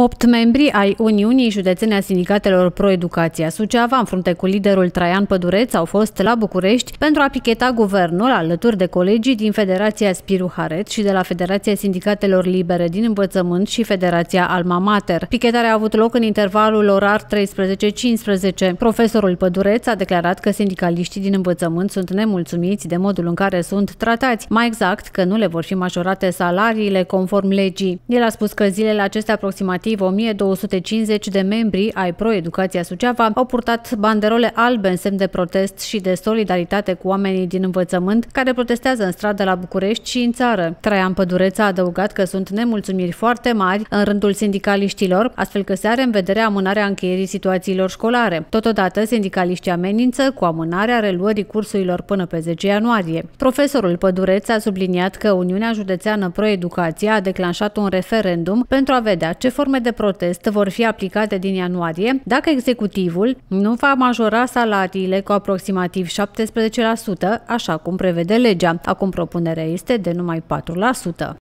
Opt membri ai Uniunii Județene a Sindicatelor Pro-Educația Suceava, în frunte cu liderul Traian Pădureț, au fost la București pentru a picheta guvernul alături de colegii din Federația Spiru Haret și de la Federația Sindicatelor Libere din Învățământ și Federația Alma Mater. Pichetarea a avut loc în intervalul orar 13-15. Profesorul Pădureț a declarat că sindicaliștii din învățământ sunt nemulțumiți de modul în care sunt tratați, mai exact că nu le vor fi majorate salariile conform legii. El a spus că zilele acestea aproximativ aproximativ 1250 de membri ai Pro-Educația Suceava au purtat banderole albe în semn de protest și de solidaritate cu oamenii din învățământ care protestează în stradă la București și în țară. Traian Pădureț a adăugat că sunt nemulțumiri foarte mari în rândul sindicaliștilor, astfel că se are în vedere amânarea încheierii situațiilor școlare. Totodată, sindicaliștii amenință cu amânarea reluării cursurilor până pe 10 ianuarie. Profesorul Pădureț a subliniat că Uniunea Județeană Pro-Educație a declanșat un referendum pentru a vedea ce forme forme de protest vor fi aplicate din ianuarie dacă executivul nu va majora salariile cu aproximativ 17%, așa cum prevede legea. Acum propunerea este de numai 4%.